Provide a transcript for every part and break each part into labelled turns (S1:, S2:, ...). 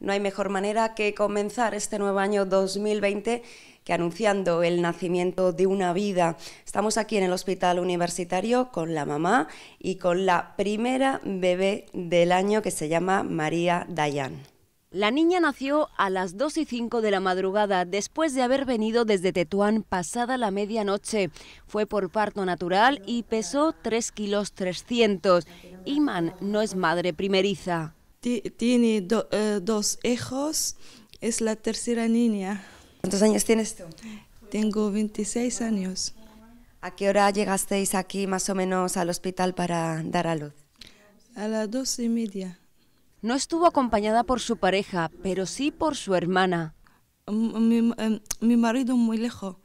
S1: No hay mejor manera que comenzar este nuevo año 2020 que anunciando el nacimiento de una vida. Estamos aquí en el hospital universitario con la mamá y con la primera bebé del año que se llama María Dayan.
S2: La niña nació a las 2 y 5 de la madrugada, después de haber venido desde Tetuán pasada la medianoche. Fue por parto natural y pesó 3 kilos 300. Iman no es madre primeriza tiene
S1: eh, dos hijos, es la tercera niña.
S2: ¿Cuántos años tienes
S1: tú? Tengo 26 años. ¿A qué hora llegasteis aquí más o menos al hospital para dar a luz?
S2: A las dos y media. No estuvo acompañada por su pareja, pero sí por su hermana. Mi, em, mi marido muy lejos.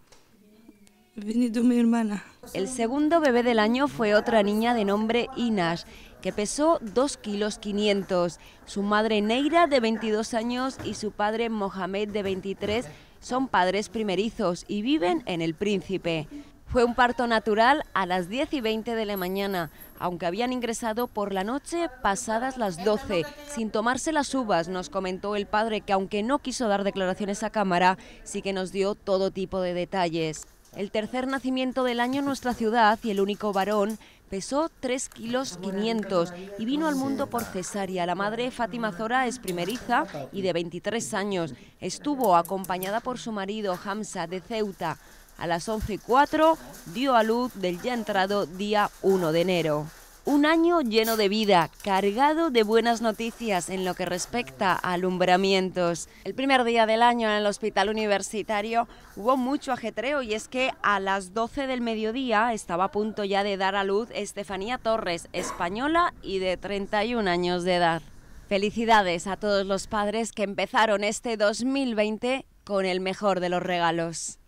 S2: Venido mi hermana. El segundo bebé del año fue otra niña de nombre Inas que pesó 2 kilos 500. Su madre Neira, de 22 años, y su padre Mohamed, de 23, son padres primerizos y viven en El Príncipe. Fue un parto natural a las 10 y 20 de la mañana, aunque habían ingresado por la noche pasadas las 12, sin tomarse las uvas, nos comentó el padre que aunque no quiso dar declaraciones a cámara, sí que nos dio todo tipo de detalles. El tercer nacimiento del año en nuestra ciudad y el único varón pesó 3 kilos 500 y vino al mundo por cesárea. La madre Fátima Zora es primeriza y de 23 años. Estuvo acompañada por su marido Hamza de Ceuta. A las 11.04 dio a luz del ya entrado día 1 de enero. Un año lleno de vida, cargado de buenas noticias en lo que respecta a alumbramientos. El primer día del año en el hospital universitario hubo mucho ajetreo y es que a las 12 del mediodía estaba a punto ya de dar a luz Estefanía Torres, española y de 31 años de edad. Felicidades a todos los padres que empezaron este 2020 con el mejor de los regalos.